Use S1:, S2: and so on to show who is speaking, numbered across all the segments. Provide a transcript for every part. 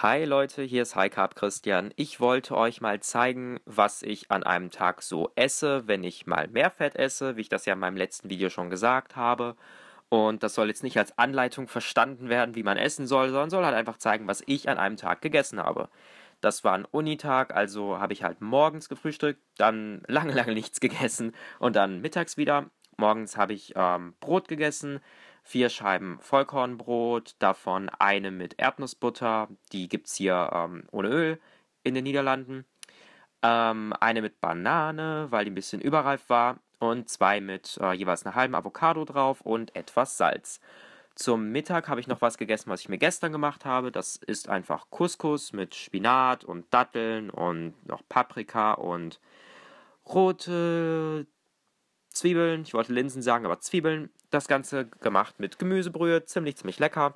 S1: Hi Leute, hier ist High Carb Christian. Ich wollte euch mal zeigen, was ich an einem Tag so esse, wenn ich mal mehr Fett esse, wie ich das ja in meinem letzten Video schon gesagt habe. Und das soll jetzt nicht als Anleitung verstanden werden, wie man essen soll, sondern soll halt einfach zeigen, was ich an einem Tag gegessen habe. Das war ein Unitag, also habe ich halt morgens gefrühstückt, dann lange, lange nichts gegessen und dann mittags wieder. Morgens habe ich ähm, Brot gegessen, vier Scheiben Vollkornbrot, davon eine mit Erdnussbutter, die gibt es hier ähm, ohne Öl in den Niederlanden, ähm, eine mit Banane, weil die ein bisschen überreif war, und zwei mit äh, jeweils einer halben Avocado drauf und etwas Salz. Zum Mittag habe ich noch was gegessen, was ich mir gestern gemacht habe. Das ist einfach Couscous mit Spinat und Datteln und noch Paprika und rote Zwiebeln, ich wollte Linsen sagen, aber Zwiebeln. Das Ganze gemacht mit Gemüsebrühe, ziemlich, ziemlich lecker.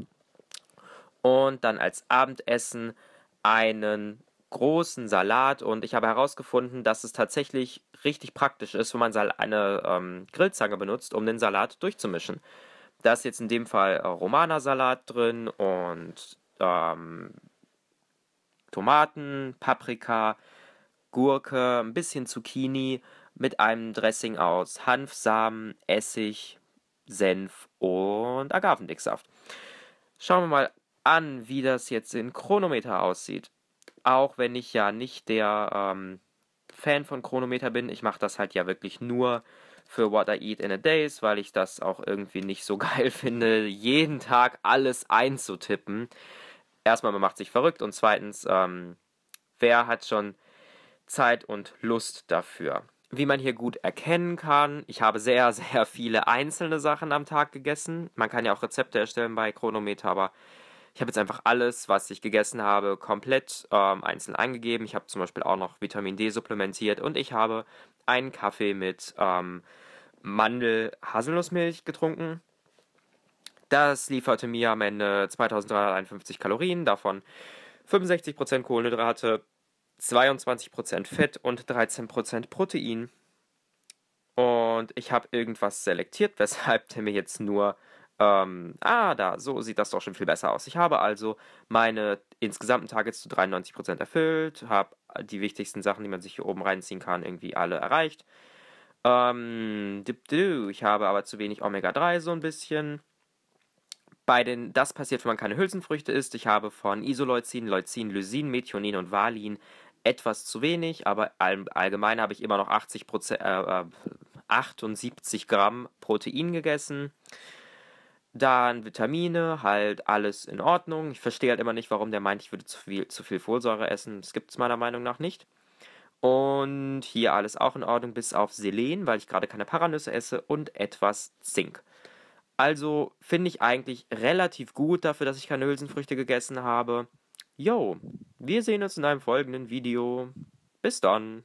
S1: Und dann als Abendessen einen großen Salat und ich habe herausgefunden, dass es tatsächlich richtig praktisch ist, wenn man eine ähm, Grillzange benutzt, um den Salat durchzumischen. Da ist jetzt in dem Fall äh, Romana-Salat drin und ähm, Tomaten, Paprika, Gurke, ein bisschen Zucchini mit einem Dressing aus Hanfsamen, Essig, Senf und Agavendicksaft. Schauen wir mal an, wie das jetzt in Chronometer aussieht. Auch wenn ich ja nicht der ähm, Fan von Chronometer bin, ich mache das halt ja wirklich nur für What I Eat in a Days, weil ich das auch irgendwie nicht so geil finde, jeden Tag alles einzutippen. Erstmal, man macht sich verrückt und zweitens, ähm, wer hat schon Zeit und Lust dafür? wie man hier gut erkennen kann, ich habe sehr, sehr viele einzelne Sachen am Tag gegessen. Man kann ja auch Rezepte erstellen bei Chronometer, aber ich habe jetzt einfach alles, was ich gegessen habe, komplett ähm, einzeln eingegeben. Ich habe zum Beispiel auch noch Vitamin D supplementiert und ich habe einen Kaffee mit ähm, Mandel-Haselnussmilch getrunken. Das lieferte mir am Ende 2351 Kalorien, davon 65% Kohlenhydrate, 22% Fett und 13% Protein. Und ich habe irgendwas selektiert, weshalb der mir jetzt nur. Ähm, ah, da, so sieht das doch schon viel besser aus. Ich habe also meine insgesamten Targets zu 93% erfüllt, habe die wichtigsten Sachen, die man sich hier oben reinziehen kann, irgendwie alle erreicht. Ähm, ich habe aber zu wenig Omega-3 so ein bisschen. Bei den, das passiert, wenn man keine Hülsenfrüchte isst. Ich habe von Isoleucin, Leucin, Lysin, Methionin und Valin etwas zu wenig, aber all, allgemein habe ich immer noch 80 äh, 78 äh, Gramm Protein gegessen. Dann Vitamine, halt alles in Ordnung. Ich verstehe halt immer nicht, warum der meint, ich würde zu viel, zu viel Folsäure essen. Das gibt es meiner Meinung nach nicht. Und hier alles auch in Ordnung, bis auf Selen, weil ich gerade keine Paranüsse esse und etwas Zink. Also finde ich eigentlich relativ gut dafür, dass ich keine Hülsenfrüchte gegessen habe. Yo, wir sehen uns in einem folgenden Video. Bis dann.